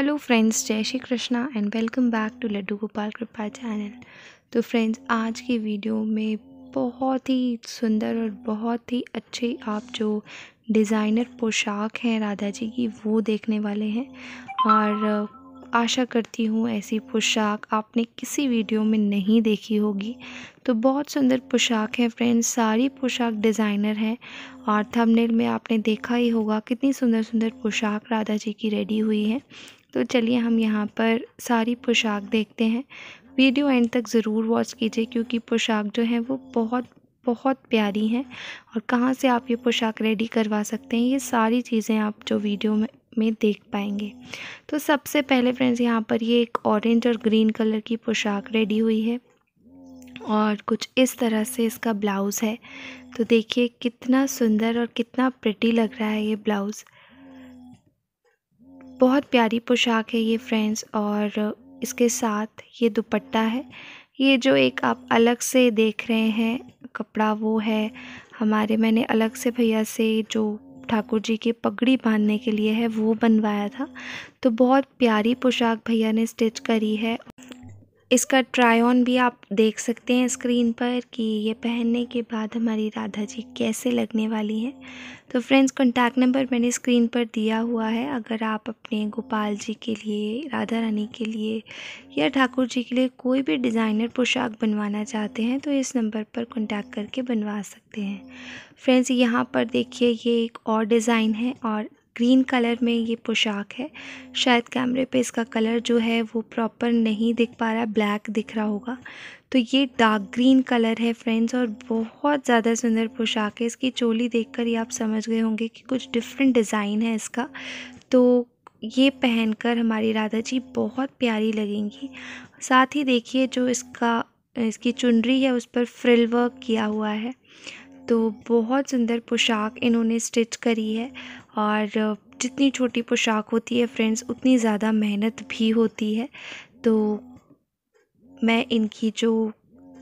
hello friends Jai Shri Krishna and welcome back to Laddu Gopal Kripa channel तो friends आज की वीडियो में बहुत ही सुंदर और बहुत ही अच्छे आप जो डिज़ाइनर पोशाक हैं राधा जी की वो देखने वाले हैं और आशा करती हूँ ऐसी पोशाक आपने किसी वीडियो में नहीं देखी होगी तो बहुत सुंदर पोशाक है फ्रेंड्स सारी पोशाक डिज़ाइनर हैं और थंबनेल में आपने देखा ही होगा कितनी सुंदर सुंदर पोशाक राधा जी की रेडी हुई है तो चलिए हम यहाँ पर सारी पोशाक देखते हैं वीडियो एंड तक ज़रूर वॉच कीजिए क्योंकि पोशाक जो है वो बहुत बहुत प्यारी हैं और कहाँ से आप ये पोशाक रेडी करवा सकते हैं ये सारी चीज़ें आप जो वीडियो में में देख पाएंगे तो सबसे पहले फ्रेंड्स यहाँ पर ये एक ऑरेंज और ग्रीन कलर की पोशाक रेडी हुई है और कुछ इस तरह से इसका ब्लाउज़ है तो देखिए कितना सुंदर और कितना प्रटी लग रहा है ये ब्लाउज़ बहुत प्यारी पोशाक है ये फ्रेंड्स और इसके साथ ये दुपट्टा है ये जो एक आप अलग से देख रहे हैं कपड़ा वो है हमारे मैंने अलग से भैया से जो ठाकुर जी की पगड़ी बांधने के लिए है वो बनवाया था तो बहुत प्यारी पोशाक भैया ने स्टिच करी है इसका ट्राई ऑन भी आप देख सकते हैं स्क्रीन पर कि ये पहनने के बाद हमारी राधा जी कैसे लगने वाली हैं तो फ्रेंड्स कॉन्टैक्ट नंबर मैंने स्क्रीन पर दिया हुआ है अगर आप अपने गोपाल जी के लिए राधा रानी के लिए या ठाकुर जी के लिए कोई भी डिज़ाइनर पोशाक बनवाना चाहते हैं तो इस नंबर पर कॉन्टैक्ट करके बनवा सकते हैं फ्रेंड्स यहाँ पर देखिए ये एक और डिज़ाइन है और ग्रीन कलर में ये पोशाक है शायद कैमरे पे इसका कलर जो है वो प्रॉपर नहीं दिख पा रहा ब्लैक दिख रहा होगा तो ये डार्क ग्रीन कलर है फ्रेंड्स और बहुत ज़्यादा सुंदर पोशाक है इसकी चोली देखकर ही आप समझ गए होंगे कि कुछ डिफरेंट डिज़ाइन है इसका तो ये पहनकर हमारी राधा जी बहुत प्यारी लगेंगी साथ ही देखिए जो इसका इसकी चुनरी है उस पर फ्रिल वर्क किया हुआ है तो बहुत सुंदर पोशाक इन्होंने स्टिच करी है और जितनी छोटी पोशाक होती है फ्रेंड्स उतनी ज़्यादा मेहनत भी होती है तो मैं इनकी जो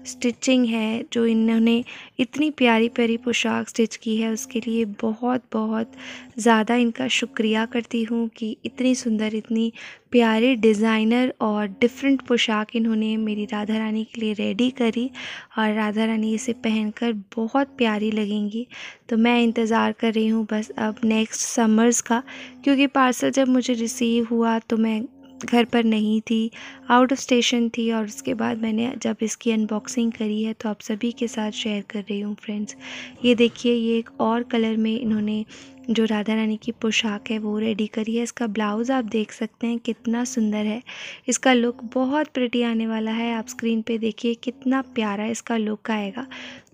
स्टिचिंग है जो इन्होंने इतनी प्यारी प्यारी पोशाक स्टिच की है उसके लिए बहुत बहुत ज़्यादा इनका शुक्रिया करती हूँ कि इतनी सुंदर इतनी प्यारे डिज़ाइनर और डिफरेंट पोशाक इन्होंने मेरी राधा रानी के लिए रेडी करी और राधा रानी इसे पहनकर बहुत प्यारी लगेंगी तो मैं इंतज़ार कर रही हूँ बस अब नेक्स्ट समर्स का क्योंकि पार्सल जब मुझे रिसीव हुआ तो मैं घर पर नहीं थी आउट ऑफ स्टेशन थी और उसके बाद मैंने जब इसकी अनबॉक्सिंग करी है तो आप सभी के साथ शेयर कर रही हूँ फ्रेंड्स ये देखिए ये एक और कलर में इन्होंने जो राधा रानी की पोशाक है वो रेडी करी है इसका ब्लाउज़ आप देख सकते हैं कितना सुंदर है इसका लुक बहुत प्रटी आने वाला है आप स्क्रीन पर देखिए कितना प्यारा इसका लुक आएगा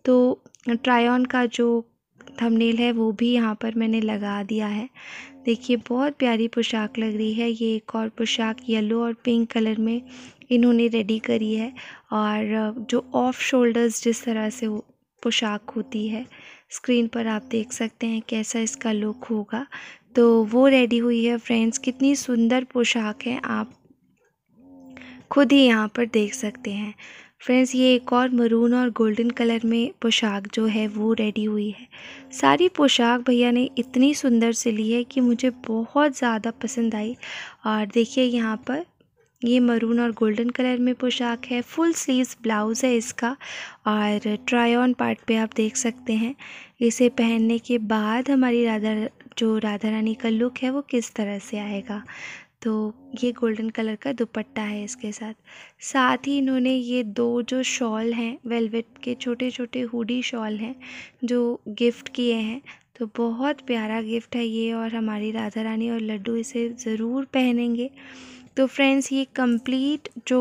तो ट्राई ऑन का जो थंबनेल है वो भी यहाँ पर मैंने लगा दिया है देखिए बहुत प्यारी पोशाक लग रही है ये एक और पोशाक येलो और पिंक कलर में इन्होंने रेडी करी है और जो ऑफ शोल्डर्स जिस तरह से पोशाक होती है स्क्रीन पर आप देख सकते हैं कैसा इसका लुक होगा तो वो रेडी हुई है फ्रेंड्स कितनी सुंदर पोशाक है आप खुद ही यहाँ पर देख सकते हैं फ्रेंड्स ये एक और मरून और गोल्डन कलर में पोशाक जो है वो रेडी हुई है सारी पोशाक भैया ने इतनी सुंदर से ली है कि मुझे बहुत ज़्यादा पसंद आई और देखिए यहाँ पर ये मरून और गोल्डन कलर में पोशाक है फुल स्लीव्स ब्लाउज़ है इसका और ट्राई ऑन पार्ट पे आप देख सकते हैं इसे पहनने के बाद हमारी राधा जो राधा रानी का लुक है वो किस तरह से आएगा तो ये गोल्डन कलर का दुपट्टा है इसके साथ साथ ही इन्होंने ये दो जो शॉल हैं वेलवेट के छोटे छोटे हुडी शॉल हैं जो गिफ्ट किए हैं तो बहुत प्यारा गिफ्ट है ये और हमारी राधा रानी और लड्डू इसे ज़रूर पहनेंगे तो फ्रेंड्स ये कंप्लीट जो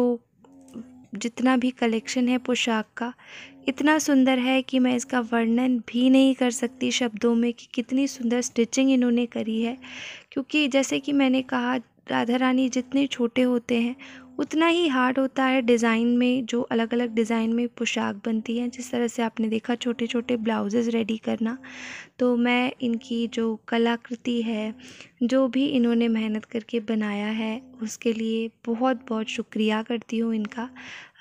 जितना भी कलेक्शन है पोशाक का इतना सुंदर है कि मैं इसका वर्णन भी नहीं कर सकती शब्दों में कि कितनी सुंदर स्टिचिंग इन्होंने करी है क्योंकि जैसे कि मैंने कहा राधा रानी जितने छोटे होते हैं उतना ही हार्ड होता है डिज़ाइन में जो अलग अलग डिज़ाइन में पोशाक बनती है जिस तरह से आपने देखा छोटे छोटे ब्लाउजेज़ रेडी करना तो मैं इनकी जो कलाकृति है जो भी इन्होंने मेहनत करके बनाया है उसके लिए बहुत बहुत शुक्रिया करती हूँ इनका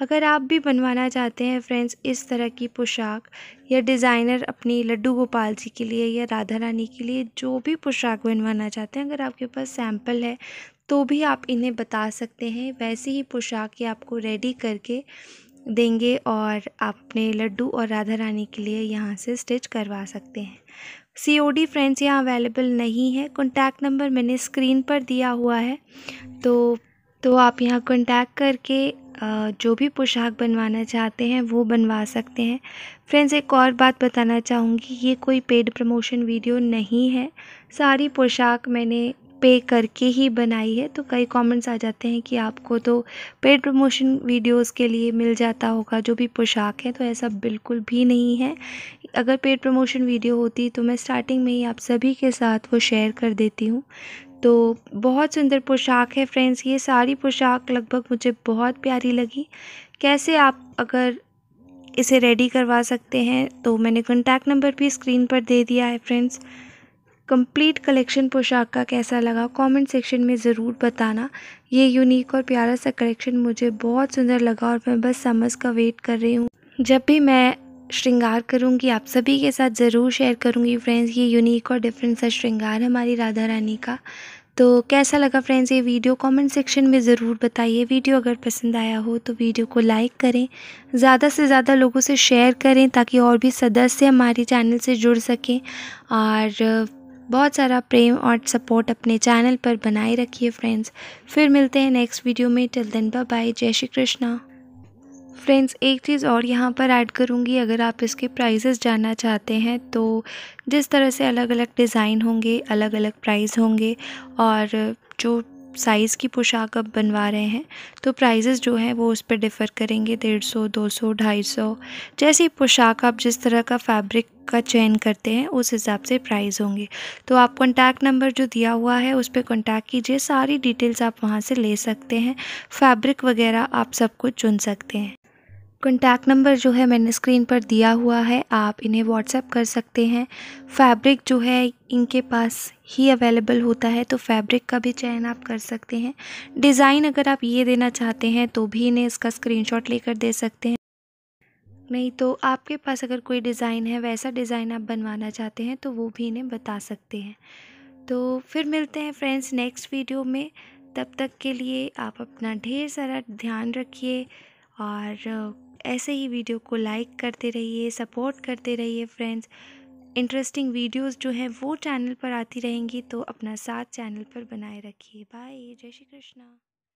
अगर आप भी बनवाना चाहते हैं फ्रेंड्स इस तरह की पोशाक या डिज़ाइनर अपनी लड्डू गोपाल जी के लिए या राधा रानी के लिए जो भी पोशाक बनवाना चाहते हैं अगर आपके पास सैम्पल है तो भी आप इन्हें बता सकते हैं वैसी ही पोशाक ये आपको रेडी करके देंगे और आप अपने लड्डू और राधा रानी के लिए यहाँ से स्टिच करवा सकते हैं सीओडी फ्रेंड्स यहाँ अवेलेबल नहीं है कॉन्टैक्ट नंबर मैंने स्क्रीन पर दिया हुआ है तो तो आप यहाँ कॉन्टैक्ट करके जो भी पोशाक बनवाना चाहते हैं वो बनवा सकते हैं फ्रेंड्स एक और बात बताना चाहूँगी ये कोई पेड प्रमोशन वीडियो नहीं है सारी पोशाक मैंने पे करके ही बनाई है तो कई कमेंट्स आ जाते हैं कि आपको तो पेड प्रमोशन वीडियोस के लिए मिल जाता होगा जो भी पोशाक है तो ऐसा बिल्कुल भी नहीं है अगर पेड प्रमोशन वीडियो होती तो मैं स्टार्टिंग में ही आप सभी के साथ वो शेयर कर देती हूँ तो बहुत सुंदर पोशाक है फ्रेंड्स ये सारी पोशाक लगभग मुझे बहुत प्यारी लगी कैसे आप अगर इसे रेडी करवा सकते हैं तो मैंने कॉन्टैक्ट नंबर भी स्क्रीन पर दे दिया है फ्रेंड्स कंप्लीट कलेक्शन पोशाक का कैसा लगा कमेंट सेक्शन में ज़रूर बताना ये यूनिक और प्यारा सा कलेक्शन मुझे बहुत सुंदर लगा और मैं बस समझ का वेट कर रही हूँ जब भी मैं श्रृंगार करूँगी आप सभी के साथ ज़रूर शेयर करूँगी फ्रेंड्स ये यूनिक और डिफरेंट सा श्रृंगार हमारी राधा रानी का तो कैसा लगा फ्रेंड्स ये वीडियो कमेंट सेक्शन में ज़रूर बताइए वीडियो अगर पसंद आया हो तो वीडियो को लाइक करें ज़्यादा से ज़्यादा लोगों से शेयर करें ताकि और भी सदस्य हमारे चैनल से जुड़ सकें और बहुत सारा प्रेम और सपोर्ट अपने चैनल पर बनाए रखिए फ्रेंड्स फिर मिलते हैं नेक्स्ट वीडियो में till then bye Jai Shri Krishna friends एक चीज़ और यहाँ पर ऐड करूँगी अगर आप इसके प्राइजेस जानना चाहते हैं तो जिस तरह से अलग अलग डिज़ाइन होंगे अलग अलग प्राइस होंगे और जो साइज़ की पोशाक आप बनवा रहे हैं तो प्राइजेस जो हैं वो उस पर डिफ़र करेंगे डेढ़ सौ दो सौ ढाई सौ जैसी पोशाक आप जिस तरह का फैब्रिक का चयन करते हैं उस हिसाब से प्राइस होंगे तो आप कॉन्टैक्ट नंबर जो दिया हुआ है उस पर कॉन्टैक्ट कीजिए सारी डिटेल्स आप वहाँ से ले सकते हैं फैब्रिक वगैरह आप सब कुछ चुन सकते हैं कॉन्टैक्ट नंबर जो है मैंने स्क्रीन पर दिया हुआ है आप इन्हें व्हाट्सएप कर सकते हैं फैब्रिक जो है इनके पास ही अवेलेबल होता है तो फैब्रिक का भी चयन आप कर सकते हैं डिज़ाइन अगर आप ये देना चाहते हैं तो भी इन्हें इसका स्क्रीनशॉट लेकर दे सकते हैं नहीं तो आपके पास अगर कोई डिज़ाइन है वैसा डिज़ाइन आप बनवाना चाहते हैं तो वो भी इन्हें बता सकते हैं तो फिर मिलते हैं फ्रेंड्स नेक्स्ट वीडियो में तब तक के लिए आप अपना ढेर सारा ध्यान रखिए और ऐसे ही वीडियो को लाइक करते रहिए सपोर्ट करते रहिए फ्रेंड्स इंटरेस्टिंग वीडियोस जो हैं वो चैनल पर आती रहेंगी तो अपना साथ चैनल पर बनाए रखिए बाय जय श्री कृष्णा